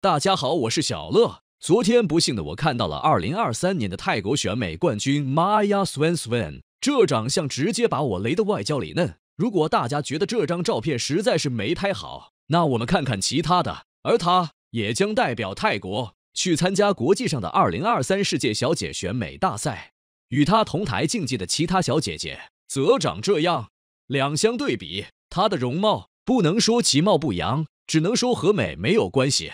大家好，我是小乐。昨天不幸的我看到了2023年的泰国选美冠军 Maya s w e n s w e n 这长相直接把我雷得外焦里嫩。如果大家觉得这张照片实在是没拍好，那我们看看其他的。而她也将代表泰国去参加国际上的2023世界小姐选美大赛。与她同台竞技的其他小姐姐则长这样。两相对比，她的容貌不能说其貌不扬，只能说和美没有关系。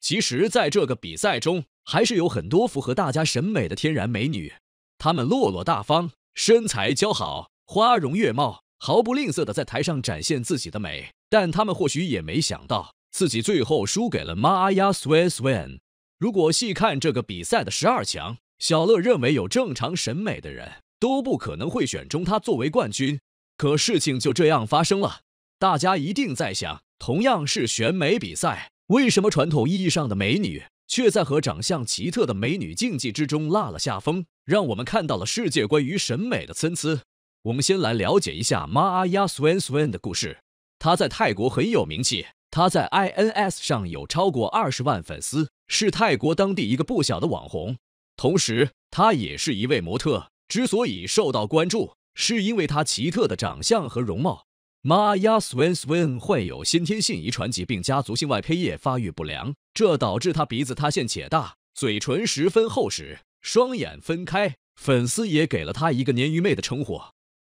其实，在这个比赛中，还是有很多符合大家审美的天然美女。她们落落大方，身材姣好，花容月貌，毫不吝啬地在台上展现自己的美。但她们或许也没想到，自己最后输给了妈呀，Swan Swan。如果细看这个比赛的十二强，小乐认为有正常审美的人，都不可能会选中她作为冠军。可事情就这样发生了。大家一定在想，同样是选美比赛。为什么传统意义上的美女却在和长相奇特的美女竞技之中落了下风？让我们看到了世界关于审美的参差。我们先来了解一下玛 y a Swen Swen 的故事。她在泰国很有名气，她在 INS 上有超过二十万粉丝，是泰国当地一个不小的网红。同时，她也是一位模特。之所以受到关注，是因为她奇特的长相和容貌。妈呀 s w i n s w i n 患有先天性遗传疾病，家族性外胚叶发育不良，这导致他鼻子塌陷且大，嘴唇十分厚实，双眼分开。粉丝也给了他一个“鲶鱼妹”的称呼。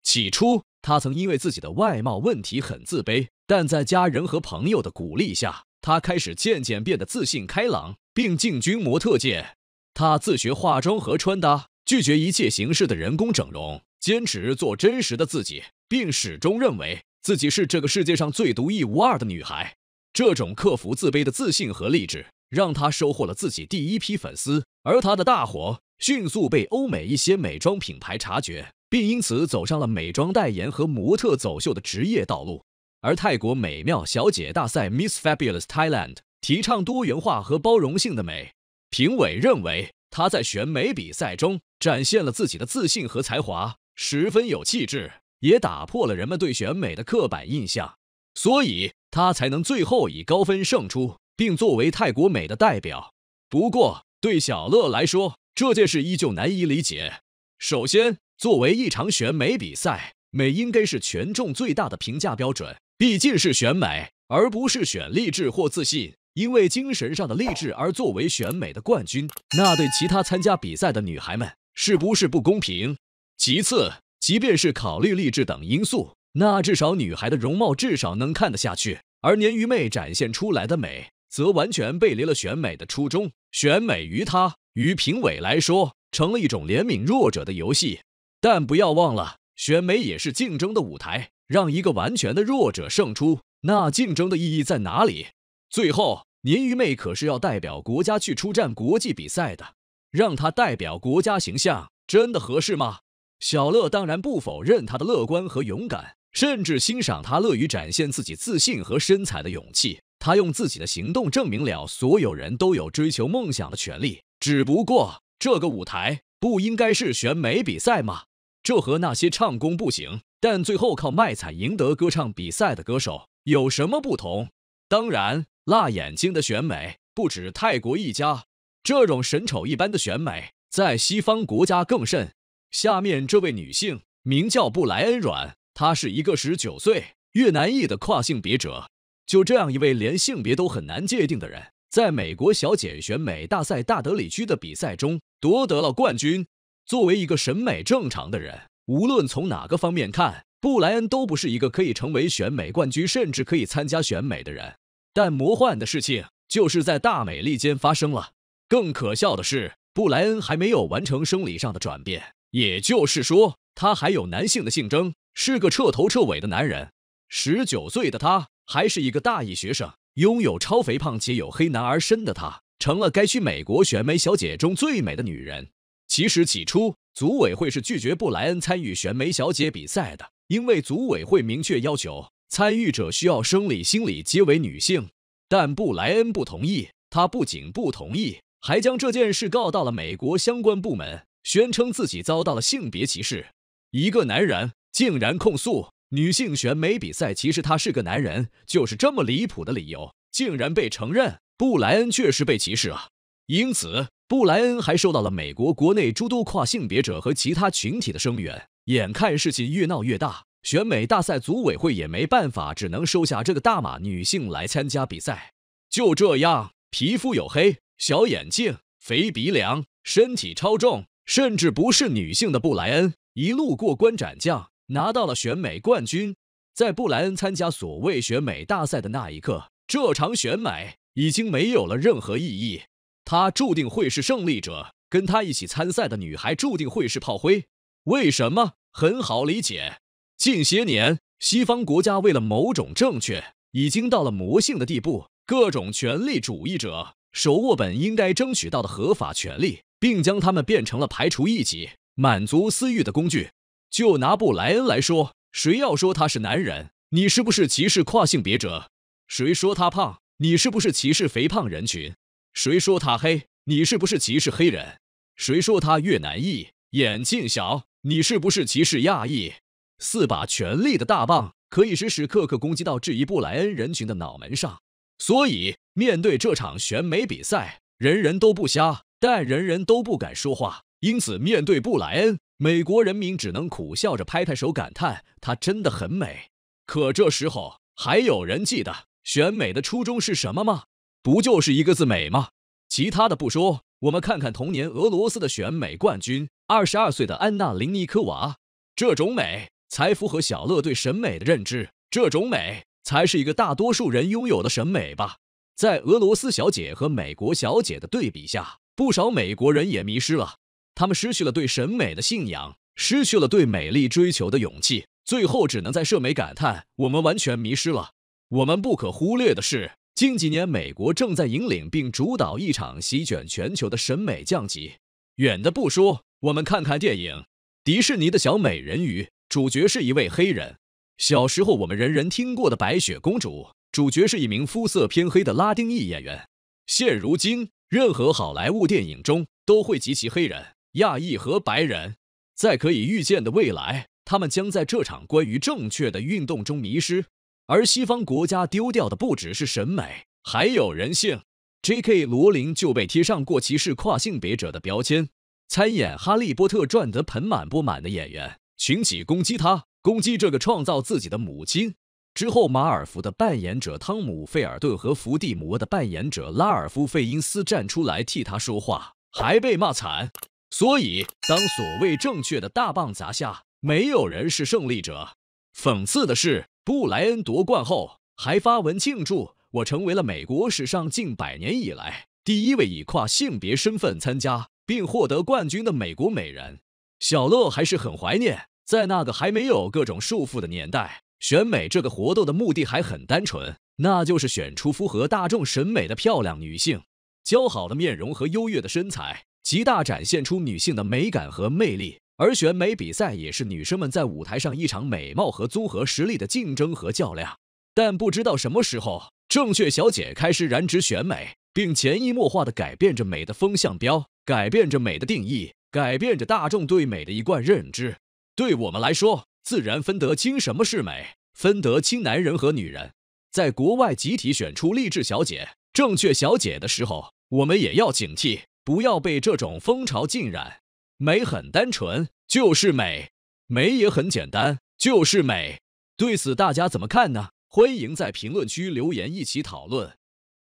起初，他曾因为自己的外貌问题很自卑，但在家人和朋友的鼓励下，他开始渐渐变得自信开朗，并进军模特界。他自学化妆和穿搭，拒绝一切形式的人工整容，坚持做真实的自己，并始终认为。自己是这个世界上最独一无二的女孩。这种克服自卑的自信和励志，让她收获了自己第一批粉丝。而她的大火迅速被欧美一些美妆品牌察觉，并因此走上了美妆代言和模特走秀的职业道路。而泰国美妙小姐大赛 Miss Fabulous Thailand 提倡多元化和包容性的美，评委认为她在选美比赛中展现了自己的自信和才华，十分有气质。也打破了人们对选美的刻板印象，所以她才能最后以高分胜出，并作为泰国美的代表。不过，对小乐来说，这件事依旧难以理解。首先，作为一场选美比赛，美应该是权重最大的评价标准，毕竟是选美，而不是选励志或自信。因为精神上的励志而作为选美的冠军，那对其他参加比赛的女孩们是不是不公平？其次，即便是考虑励志等因素，那至少女孩的容貌至少能看得下去。而鲶鱼妹展现出来的美，则完全背离了选美的初衷。选美于她于评委来说，成了一种怜悯弱者的游戏。但不要忘了，选美也是竞争的舞台。让一个完全的弱者胜出，那竞争的意义在哪里？最后，鲶鱼妹可是要代表国家去出战国际比赛的，让她代表国家形象，真的合适吗？小乐当然不否认他的乐观和勇敢，甚至欣赏他乐于展现自己自信和身材的勇气。他用自己的行动证明了所有人都有追求梦想的权利。只不过这个舞台不应该是选美比赛吗？这和那些唱功不行但最后靠卖惨赢得歌唱比赛的歌手有什么不同？当然，辣眼睛的选美不止泰国一家，这种神丑一般的选美在西方国家更甚。下面这位女性名叫布莱恩软，她是一个十九岁越南裔的跨性别者。就这样一位连性别都很难界定的人，在美国小姐选美大赛大德里区的比赛中夺得了冠军。作为一个审美正常的人，无论从哪个方面看，布莱恩都不是一个可以成为选美冠军，甚至可以参加选美的人。但魔幻的事情就是在大美利坚发生了。更可笑的是，布莱恩还没有完成生理上的转变。也就是说，他还有男性的性征，是个彻头彻尾的男人。十九岁的他还是一个大一学生，拥有超肥胖且有黑男儿身的他，成了该区美国选美小姐中最美的女人。其实起初，组委会是拒绝布莱恩参与选美小姐比赛的，因为组委会明确要求参与者需要生理、心理皆为女性。但布莱恩不同意，他不仅不同意，还将这件事告到了美国相关部门。宣称自己遭到了性别歧视，一个男人竟然控诉女性选美比赛歧视他是个男人，就是这么离谱的理由，竟然被承认。布莱恩确实被歧视啊！因此，布莱恩还受到了美国国内诸多跨性别者和其他群体的声援。眼看事情越闹越大，选美大赛组委会也没办法，只能收下这个大码女性来参加比赛。就这样，皮肤黝黑、小眼镜、肥鼻梁、身体超重。甚至不是女性的布莱恩一路过关斩将，拿到了选美冠军。在布莱恩参加所谓选美大赛的那一刻，这场选美已经没有了任何意义。他注定会是胜利者，跟他一起参赛的女孩注定会是炮灰。为什么？很好理解。近些年，西方国家为了某种正确，已经到了魔性的地步。各种权力主义者手握本应该争取到的合法权利。并将他们变成了排除异己、满足私欲的工具。就拿布莱恩来说，谁要说他是男人，你是不是歧视跨性别者？谁说他胖，你是不是歧视肥胖人群？谁说他黑，你是不是歧视黑人？谁说他越南裔、眼镜小，你是不是歧视亚裔？四把权力的大棒可以时时刻刻攻击到质疑布莱恩人群的脑门上。所以，面对这场选美比赛，人人都不瞎。但人人都不敢说话，因此面对布莱恩，美国人民只能苦笑着拍拍手，感叹她真的很美。可这时候，还有人记得选美的初衷是什么吗？不就是一个字美吗？其他的不说，我们看看同年俄罗斯的选美冠军，二十二岁的安娜林尼科娃，这种美才符合小乐对审美的认知，这种美才是一个大多数人拥有的审美吧。在俄罗斯小姐和美国小姐的对比下。不少美国人也迷失了，他们失去了对审美的信仰，失去了对美丽追求的勇气，最后只能在社媒感叹：“我们完全迷失了。”我们不可忽略的是，近几年美国正在引领并主导一场席卷全球的审美降级。远的不说，我们看看电影，《迪士尼的小美人鱼》主角是一位黑人；小时候我们人人听过的《白雪公主》，主角是一名肤色偏黑的拉丁裔演员。现如今。任何好莱坞电影中都会集齐黑人、亚裔和白人，在可以预见的未来，他们将在这场关于正确的运动中迷失。而西方国家丢掉的不只是审美，还有人性。J.K. 罗琳就被贴上过歧视跨性别者的标签，参演《哈利波特》赚得盆满钵满的演员群起攻击他，攻击这个创造自己的母亲。之后，马尔福的扮演者汤姆·费尔顿和伏地魔的扮演者拉尔夫·费因斯站出来替他说话，还被骂惨。所以，当所谓正确的大棒砸下，没有人是胜利者。讽刺的是，布莱恩夺冠后还发文庆祝：“我成为了美国史上近百年以来第一位以跨性别身份参加并获得冠军的美国美人。”小乐还是很怀念在那个还没有各种束缚的年代。选美这个活动的目的还很单纯，那就是选出符合大众审美的漂亮女性，姣好的面容和优越的身材，极大展现出女性的美感和魅力。而选美比赛也是女生们在舞台上一场美貌和综合实力的竞争和较量。但不知道什么时候，正确小姐开始染指选美，并潜移默化的改变着美的风向标，改变着美的定义，改变着大众对美的一贯认知。对我们来说，自然分得清什么是美，分得清男人和女人。在国外集体选出励志小姐、正确小姐的时候，我们也要警惕，不要被这种风潮浸染。美很单纯，就是美；美也很简单，就是美。对此，大家怎么看呢？欢迎在评论区留言，一起讨论。